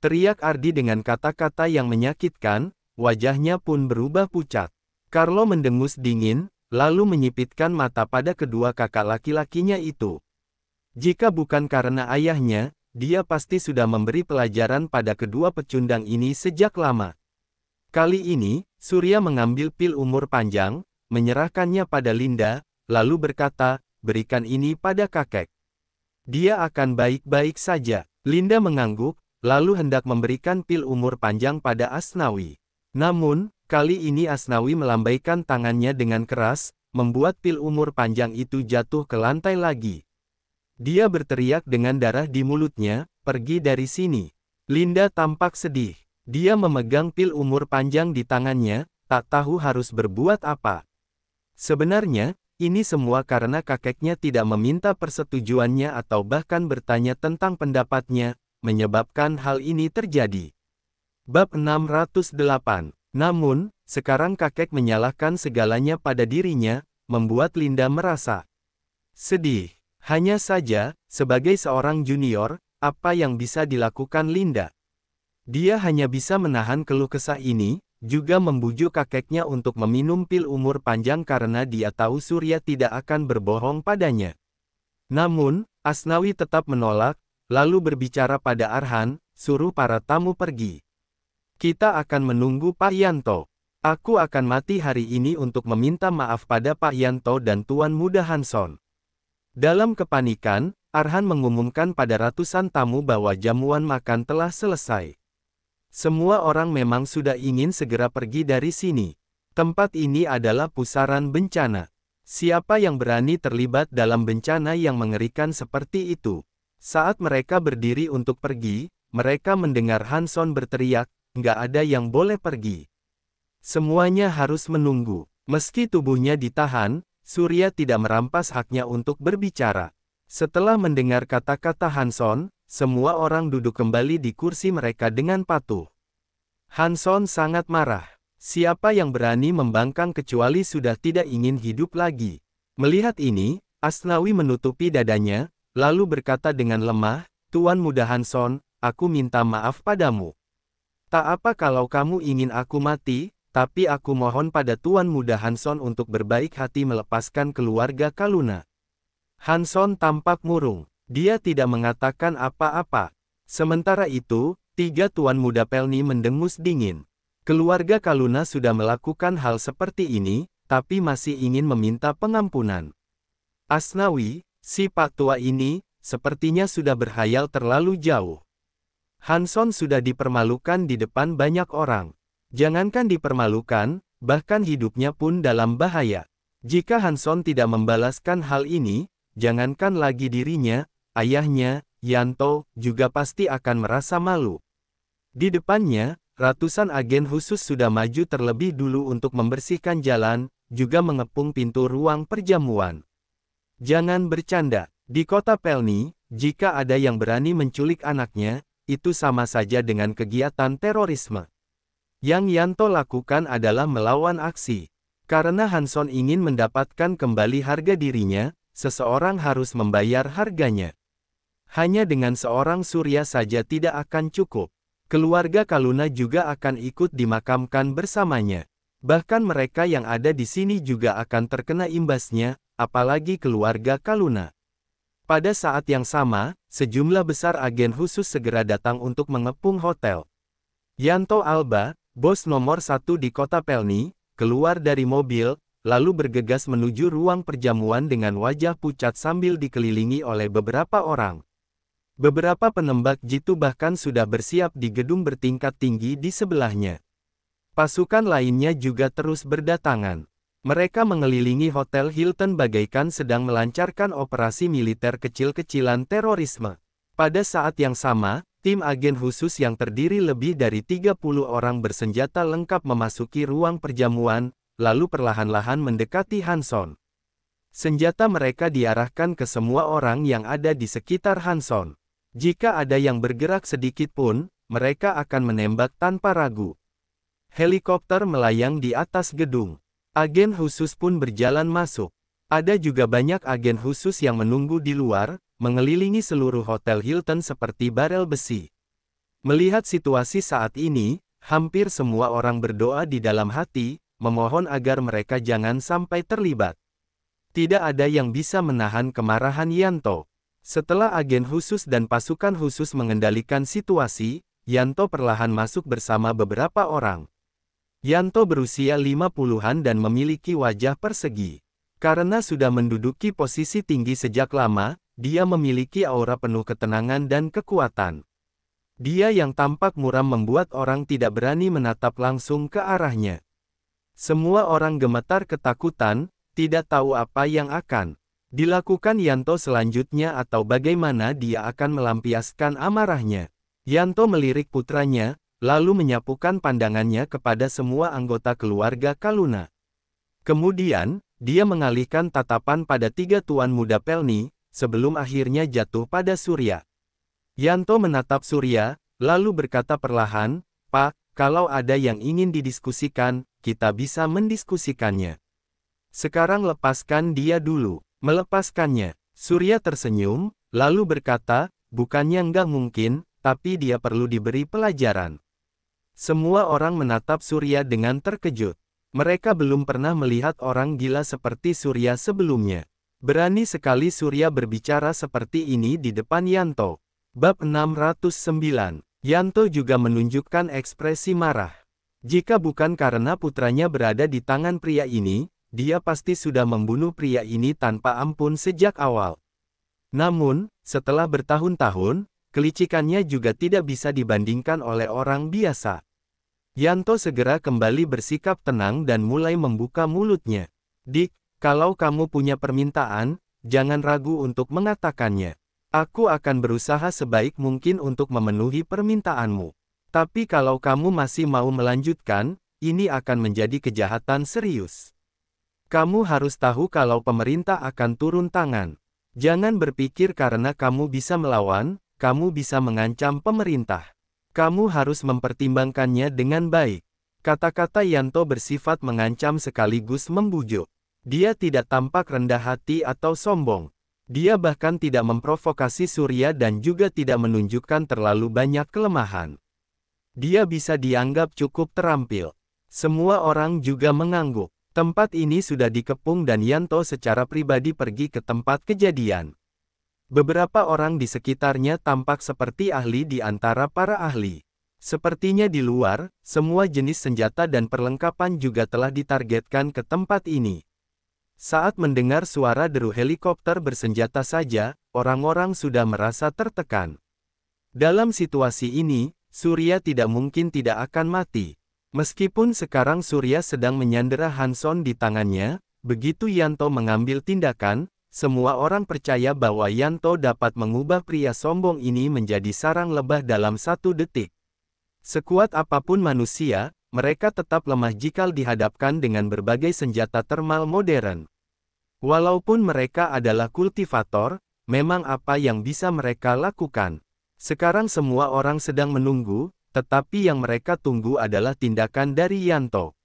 Teriak Ardi dengan kata-kata yang menyakitkan, wajahnya pun berubah pucat. Carlo mendengus dingin, lalu menyipitkan mata pada kedua kakak laki-lakinya itu. Jika bukan karena ayahnya, dia pasti sudah memberi pelajaran pada kedua pecundang ini sejak lama. Kali ini, Surya mengambil pil umur panjang, menyerahkannya pada Linda, lalu berkata, berikan ini pada kakek. Dia akan baik-baik saja. Linda mengangguk, lalu hendak memberikan pil umur panjang pada Asnawi. Namun, kali ini Asnawi melambaikan tangannya dengan keras, membuat pil umur panjang itu jatuh ke lantai lagi. Dia berteriak dengan darah di mulutnya, pergi dari sini. Linda tampak sedih. Dia memegang pil umur panjang di tangannya, tak tahu harus berbuat apa. Sebenarnya, ini semua karena kakeknya tidak meminta persetujuannya atau bahkan bertanya tentang pendapatnya, menyebabkan hal ini terjadi. Bab 608 Namun, sekarang kakek menyalahkan segalanya pada dirinya, membuat Linda merasa sedih. Hanya saja, sebagai seorang junior, apa yang bisa dilakukan Linda? Dia hanya bisa menahan keluh kesah ini, juga membujuk kakeknya untuk meminum pil umur panjang karena dia tahu Surya tidak akan berbohong padanya. Namun, Asnawi tetap menolak, lalu berbicara pada Arhan, suruh para tamu pergi. Kita akan menunggu Pak Yanto. Aku akan mati hari ini untuk meminta maaf pada Pak Yanto dan Tuan Muda Hanson. Dalam kepanikan, Arhan mengumumkan pada ratusan tamu bahwa jamuan makan telah selesai. Semua orang memang sudah ingin segera pergi dari sini. Tempat ini adalah pusaran bencana. Siapa yang berani terlibat dalam bencana yang mengerikan seperti itu? Saat mereka berdiri untuk pergi, mereka mendengar Hanson berteriak, nggak ada yang boleh pergi. Semuanya harus menunggu. Meski tubuhnya ditahan, Surya tidak merampas haknya untuk berbicara. Setelah mendengar kata-kata Hanson, semua orang duduk kembali di kursi mereka dengan patuh. Hanson sangat marah. Siapa yang berani membangkang kecuali sudah tidak ingin hidup lagi? Melihat ini, Asnawi menutupi dadanya, lalu berkata dengan lemah, Tuan Muda Hanson, aku minta maaf padamu. Tak apa kalau kamu ingin aku mati, tapi aku mohon pada Tuan Muda Hanson untuk berbaik hati melepaskan keluarga Kaluna. Hanson tampak murung. Dia tidak mengatakan apa-apa. Sementara itu, tiga tuan muda Pelni mendengus dingin. Keluarga Kaluna sudah melakukan hal seperti ini, tapi masih ingin meminta pengampunan. Asnawi, si Pak Tua ini, sepertinya sudah berhayal terlalu jauh. Hanson sudah dipermalukan di depan banyak orang. Jangankan dipermalukan, bahkan hidupnya pun dalam bahaya. Jika Hanson tidak membalaskan hal ini, jangankan lagi dirinya, Ayahnya, Yanto, juga pasti akan merasa malu. Di depannya, ratusan agen khusus sudah maju terlebih dulu untuk membersihkan jalan, juga mengepung pintu ruang perjamuan. Jangan bercanda, di kota Pelni, jika ada yang berani menculik anaknya, itu sama saja dengan kegiatan terorisme. Yang Yanto lakukan adalah melawan aksi. Karena Hanson ingin mendapatkan kembali harga dirinya, seseorang harus membayar harganya. Hanya dengan seorang surya saja tidak akan cukup. Keluarga Kaluna juga akan ikut dimakamkan bersamanya. Bahkan mereka yang ada di sini juga akan terkena imbasnya, apalagi keluarga Kaluna. Pada saat yang sama, sejumlah besar agen khusus segera datang untuk mengepung hotel. Yanto Alba, bos nomor satu di kota Pelni, keluar dari mobil, lalu bergegas menuju ruang perjamuan dengan wajah pucat sambil dikelilingi oleh beberapa orang. Beberapa penembak jitu bahkan sudah bersiap di gedung bertingkat tinggi di sebelahnya. Pasukan lainnya juga terus berdatangan. Mereka mengelilingi Hotel Hilton bagaikan sedang melancarkan operasi militer kecil-kecilan terorisme. Pada saat yang sama, tim agen khusus yang terdiri lebih dari 30 orang bersenjata lengkap memasuki ruang perjamuan, lalu perlahan-lahan mendekati Hanson. Senjata mereka diarahkan ke semua orang yang ada di sekitar Hanson. Jika ada yang bergerak sedikit pun, mereka akan menembak tanpa ragu. Helikopter melayang di atas gedung. Agen khusus pun berjalan masuk. Ada juga banyak agen khusus yang menunggu di luar, mengelilingi seluruh Hotel Hilton seperti barel besi. Melihat situasi saat ini, hampir semua orang berdoa di dalam hati, memohon agar mereka jangan sampai terlibat. Tidak ada yang bisa menahan kemarahan Yanto. Setelah agen khusus dan pasukan khusus mengendalikan situasi, Yanto perlahan masuk bersama beberapa orang. Yanto berusia 50-an dan memiliki wajah persegi. Karena sudah menduduki posisi tinggi sejak lama, dia memiliki aura penuh ketenangan dan kekuatan. Dia yang tampak muram membuat orang tidak berani menatap langsung ke arahnya. Semua orang gemetar ketakutan, tidak tahu apa yang akan Dilakukan Yanto selanjutnya atau bagaimana dia akan melampiaskan amarahnya. Yanto melirik putranya, lalu menyapukan pandangannya kepada semua anggota keluarga Kaluna. Kemudian, dia mengalihkan tatapan pada tiga tuan muda Pelni, sebelum akhirnya jatuh pada Surya. Yanto menatap Surya, lalu berkata perlahan, Pak, kalau ada yang ingin didiskusikan, kita bisa mendiskusikannya. Sekarang lepaskan dia dulu. Melepaskannya, Surya tersenyum, lalu berkata, bukannya enggak mungkin, tapi dia perlu diberi pelajaran. Semua orang menatap Surya dengan terkejut. Mereka belum pernah melihat orang gila seperti Surya sebelumnya. Berani sekali Surya berbicara seperti ini di depan Yanto. Bab 609 Yanto juga menunjukkan ekspresi marah. Jika bukan karena putranya berada di tangan pria ini, dia pasti sudah membunuh pria ini tanpa ampun sejak awal. Namun, setelah bertahun-tahun, kelicikannya juga tidak bisa dibandingkan oleh orang biasa. Yanto segera kembali bersikap tenang dan mulai membuka mulutnya. Dik, kalau kamu punya permintaan, jangan ragu untuk mengatakannya. Aku akan berusaha sebaik mungkin untuk memenuhi permintaanmu. Tapi kalau kamu masih mau melanjutkan, ini akan menjadi kejahatan serius. Kamu harus tahu kalau pemerintah akan turun tangan. Jangan berpikir karena kamu bisa melawan, kamu bisa mengancam pemerintah. Kamu harus mempertimbangkannya dengan baik. Kata-kata Yanto bersifat mengancam sekaligus membujuk. Dia tidak tampak rendah hati atau sombong. Dia bahkan tidak memprovokasi Surya dan juga tidak menunjukkan terlalu banyak kelemahan. Dia bisa dianggap cukup terampil. Semua orang juga mengangguk. Tempat ini sudah dikepung dan Yanto secara pribadi pergi ke tempat kejadian. Beberapa orang di sekitarnya tampak seperti ahli di antara para ahli. Sepertinya di luar, semua jenis senjata dan perlengkapan juga telah ditargetkan ke tempat ini. Saat mendengar suara deru helikopter bersenjata saja, orang-orang sudah merasa tertekan. Dalam situasi ini, Surya tidak mungkin tidak akan mati. Meskipun sekarang Surya sedang menyandera Hanson di tangannya, begitu Yanto mengambil tindakan, semua orang percaya bahwa Yanto dapat mengubah pria sombong ini menjadi sarang lebah dalam satu detik. Sekuat apapun manusia, mereka tetap lemah jika dihadapkan dengan berbagai senjata termal modern. Walaupun mereka adalah kultivator, memang apa yang bisa mereka lakukan? Sekarang semua orang sedang menunggu, tetapi yang mereka tunggu adalah tindakan dari Yanto.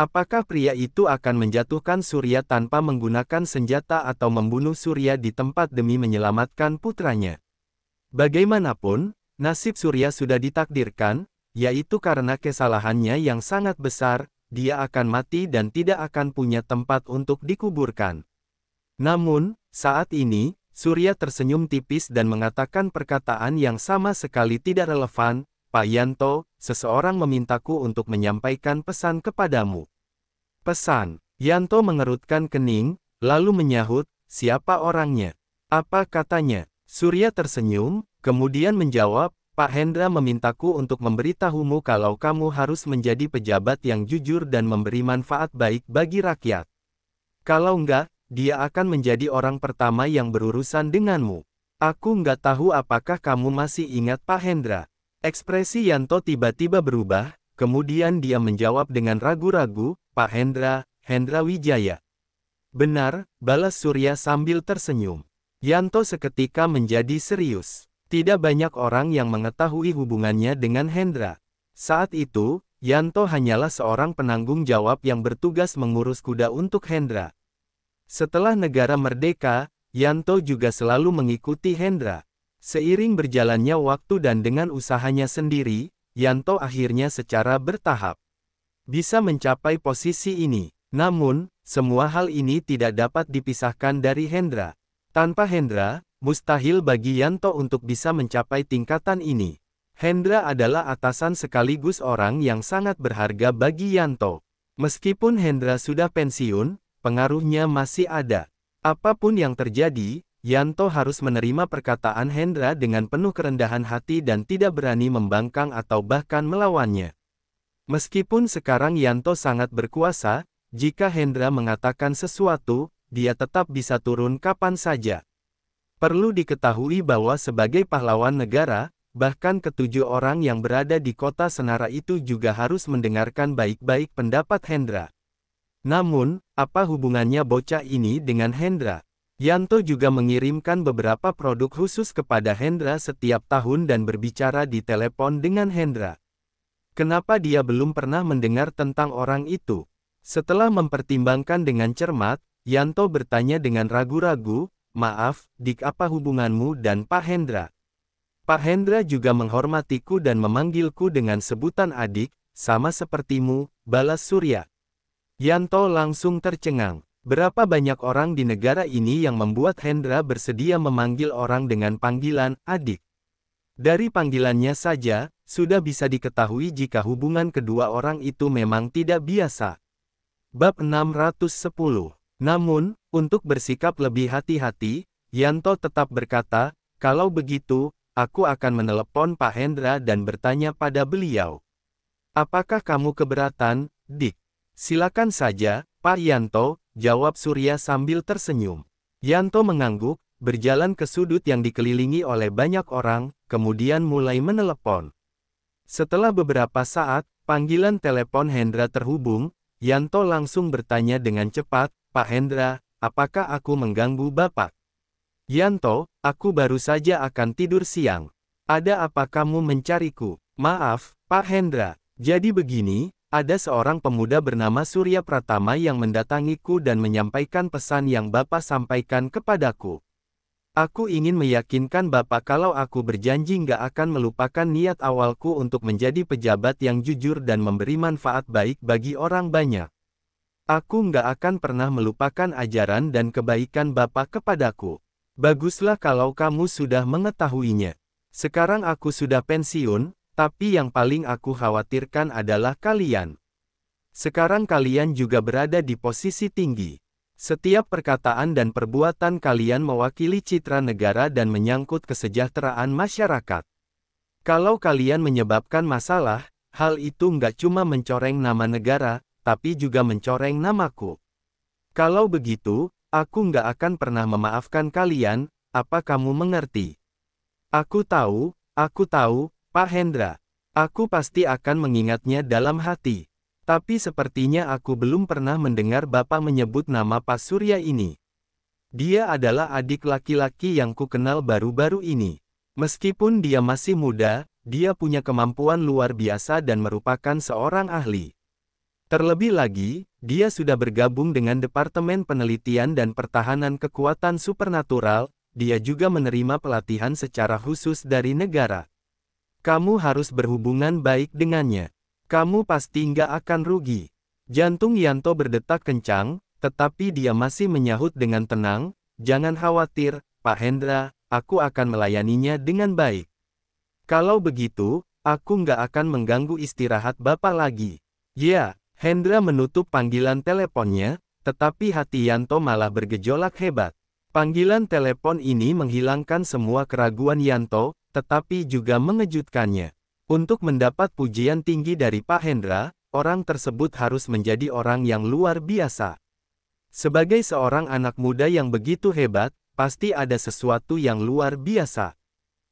Apakah pria itu akan menjatuhkan Surya tanpa menggunakan senjata atau membunuh Surya di tempat demi menyelamatkan putranya? Bagaimanapun, nasib Surya sudah ditakdirkan, yaitu karena kesalahannya yang sangat besar, dia akan mati dan tidak akan punya tempat untuk dikuburkan. Namun, saat ini, Surya tersenyum tipis dan mengatakan perkataan yang sama sekali tidak relevan, Pak Yanto, seseorang memintaku untuk menyampaikan pesan kepadamu. Pesan, Yanto mengerutkan kening, lalu menyahut, siapa orangnya? Apa katanya? Surya tersenyum, kemudian menjawab, Pak Hendra memintaku untuk memberitahumu kalau kamu harus menjadi pejabat yang jujur dan memberi manfaat baik bagi rakyat. Kalau enggak, dia akan menjadi orang pertama yang berurusan denganmu. Aku enggak tahu apakah kamu masih ingat Pak Hendra. Ekspresi Yanto tiba-tiba berubah, kemudian dia menjawab dengan ragu-ragu, Pak Hendra, Hendra Wijaya. Benar, balas Surya sambil tersenyum. Yanto seketika menjadi serius. Tidak banyak orang yang mengetahui hubungannya dengan Hendra. Saat itu, Yanto hanyalah seorang penanggung jawab yang bertugas mengurus kuda untuk Hendra. Setelah negara merdeka, Yanto juga selalu mengikuti Hendra. Seiring berjalannya waktu dan dengan usahanya sendiri, Yanto akhirnya secara bertahap bisa mencapai posisi ini. Namun, semua hal ini tidak dapat dipisahkan dari Hendra. Tanpa Hendra, mustahil bagi Yanto untuk bisa mencapai tingkatan ini. Hendra adalah atasan sekaligus orang yang sangat berharga bagi Yanto. Meskipun Hendra sudah pensiun, pengaruhnya masih ada. Apapun yang terjadi, Yanto harus menerima perkataan Hendra dengan penuh kerendahan hati dan tidak berani membangkang atau bahkan melawannya. Meskipun sekarang Yanto sangat berkuasa, jika Hendra mengatakan sesuatu, dia tetap bisa turun kapan saja. Perlu diketahui bahwa sebagai pahlawan negara, bahkan ketujuh orang yang berada di kota Senara itu juga harus mendengarkan baik-baik pendapat Hendra. Namun, apa hubungannya bocah ini dengan Hendra? Yanto juga mengirimkan beberapa produk khusus kepada Hendra setiap tahun dan berbicara di telepon dengan Hendra. Kenapa dia belum pernah mendengar tentang orang itu? Setelah mempertimbangkan dengan cermat, Yanto bertanya dengan ragu-ragu, Maaf, Dik apa hubunganmu dan Pak Hendra? Pak Hendra juga menghormatiku dan memanggilku dengan sebutan adik, sama sepertimu, balas Surya. Yanto langsung tercengang. Berapa banyak orang di negara ini yang membuat Hendra bersedia memanggil orang dengan panggilan adik? Dari panggilannya saja, sudah bisa diketahui jika hubungan kedua orang itu memang tidak biasa. Bab 610 Namun, untuk bersikap lebih hati-hati, Yanto tetap berkata, kalau begitu, aku akan menelepon Pak Hendra dan bertanya pada beliau. Apakah kamu keberatan, Dik? Silakan saja, Pak Yanto, jawab Surya sambil tersenyum. Yanto mengangguk, berjalan ke sudut yang dikelilingi oleh banyak orang, kemudian mulai menelepon. Setelah beberapa saat, panggilan telepon Hendra terhubung, Yanto langsung bertanya dengan cepat, Pak Hendra, apakah aku mengganggu Bapak? Yanto, aku baru saja akan tidur siang. Ada apa kamu mencariku? Maaf, Pak Hendra. Jadi begini, ada seorang pemuda bernama Surya Pratama yang mendatangiku dan menyampaikan pesan yang Bapak sampaikan kepadaku. Aku ingin meyakinkan Bapak kalau aku berjanji nggak akan melupakan niat awalku untuk menjadi pejabat yang jujur dan memberi manfaat baik bagi orang banyak. Aku nggak akan pernah melupakan ajaran dan kebaikan Bapak kepadaku. Baguslah kalau kamu sudah mengetahuinya. Sekarang aku sudah pensiun, tapi yang paling aku khawatirkan adalah kalian. Sekarang kalian juga berada di posisi tinggi. Setiap perkataan dan perbuatan kalian mewakili citra negara dan menyangkut kesejahteraan masyarakat. Kalau kalian menyebabkan masalah, hal itu nggak cuma mencoreng nama negara, tapi juga mencoreng namaku. Kalau begitu, aku nggak akan pernah memaafkan kalian, apa kamu mengerti? Aku tahu, aku tahu, Pak Hendra, aku pasti akan mengingatnya dalam hati. Tapi sepertinya aku belum pernah mendengar Bapak menyebut nama Pak Surya ini. Dia adalah adik laki-laki yang kukenal baru-baru ini. Meskipun dia masih muda, dia punya kemampuan luar biasa dan merupakan seorang ahli. Terlebih lagi, dia sudah bergabung dengan Departemen Penelitian dan Pertahanan Kekuatan Supernatural, dia juga menerima pelatihan secara khusus dari negara. Kamu harus berhubungan baik dengannya. Kamu pasti nggak akan rugi. Jantung Yanto berdetak kencang, tetapi dia masih menyahut dengan tenang, jangan khawatir, Pak Hendra, aku akan melayaninya dengan baik. Kalau begitu, aku nggak akan mengganggu istirahat Bapak lagi. Ya, Hendra menutup panggilan teleponnya, tetapi hati Yanto malah bergejolak hebat. Panggilan telepon ini menghilangkan semua keraguan Yanto, tetapi juga mengejutkannya. Untuk mendapat pujian tinggi dari Pak Hendra, orang tersebut harus menjadi orang yang luar biasa. Sebagai seorang anak muda yang begitu hebat, pasti ada sesuatu yang luar biasa.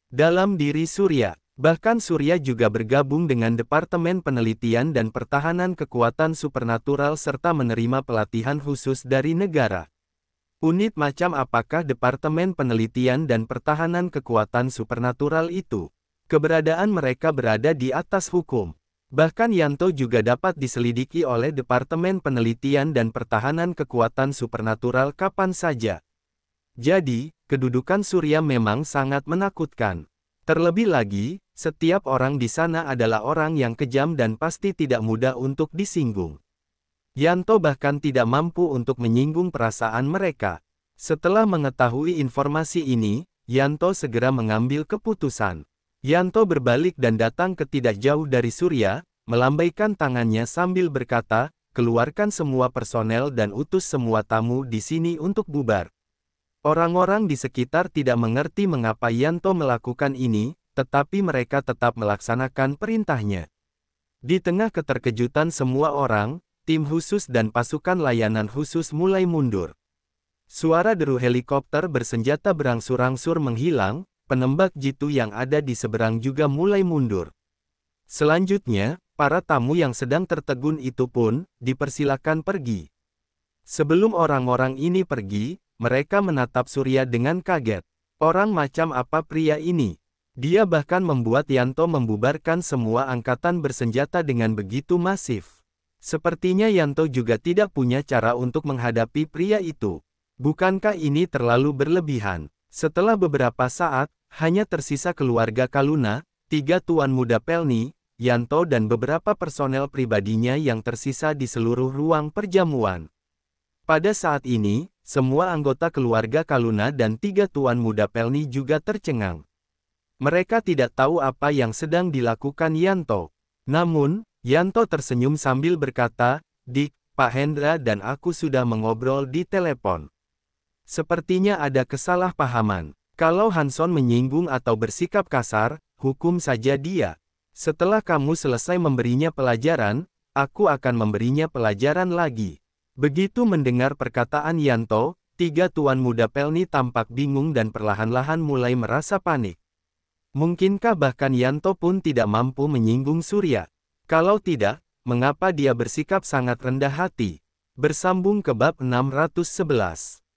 Dalam diri Surya, bahkan Surya juga bergabung dengan Departemen Penelitian dan Pertahanan Kekuatan Supernatural serta menerima pelatihan khusus dari negara. Unit macam apakah Departemen Penelitian dan Pertahanan Kekuatan Supernatural itu? Keberadaan mereka berada di atas hukum. Bahkan Yanto juga dapat diselidiki oleh Departemen Penelitian dan Pertahanan Kekuatan Supernatural kapan saja. Jadi, kedudukan Surya memang sangat menakutkan. Terlebih lagi, setiap orang di sana adalah orang yang kejam dan pasti tidak mudah untuk disinggung. Yanto bahkan tidak mampu untuk menyinggung perasaan mereka. Setelah mengetahui informasi ini, Yanto segera mengambil keputusan. Yanto berbalik dan datang ke tidak jauh dari Surya, melambaikan tangannya sambil berkata, keluarkan semua personel dan utus semua tamu di sini untuk bubar. Orang-orang di sekitar tidak mengerti mengapa Yanto melakukan ini, tetapi mereka tetap melaksanakan perintahnya. Di tengah keterkejutan semua orang, tim khusus dan pasukan layanan khusus mulai mundur. Suara deru helikopter bersenjata berangsur-angsur menghilang, penembak jitu yang ada di seberang juga mulai mundur. Selanjutnya, para tamu yang sedang tertegun itu pun dipersilakan pergi. Sebelum orang-orang ini pergi, mereka menatap Surya dengan kaget. Orang macam apa pria ini? Dia bahkan membuat Yanto membubarkan semua angkatan bersenjata dengan begitu masif. Sepertinya Yanto juga tidak punya cara untuk menghadapi pria itu. Bukankah ini terlalu berlebihan? Setelah beberapa saat, hanya tersisa keluarga Kaluna, tiga tuan muda Pelni, Yanto dan beberapa personel pribadinya yang tersisa di seluruh ruang perjamuan. Pada saat ini, semua anggota keluarga Kaluna dan tiga tuan muda Pelni juga tercengang. Mereka tidak tahu apa yang sedang dilakukan Yanto. Namun, Yanto tersenyum sambil berkata, Dik, Pak Hendra dan aku sudah mengobrol di telepon. Sepertinya ada kesalahpahaman. Kalau Hanson menyinggung atau bersikap kasar, hukum saja dia. Setelah kamu selesai memberinya pelajaran, aku akan memberinya pelajaran lagi. Begitu mendengar perkataan Yanto, tiga tuan muda Pelni tampak bingung dan perlahan-lahan mulai merasa panik. Mungkinkah bahkan Yanto pun tidak mampu menyinggung Surya? Kalau tidak, mengapa dia bersikap sangat rendah hati? Bersambung ke bab 611.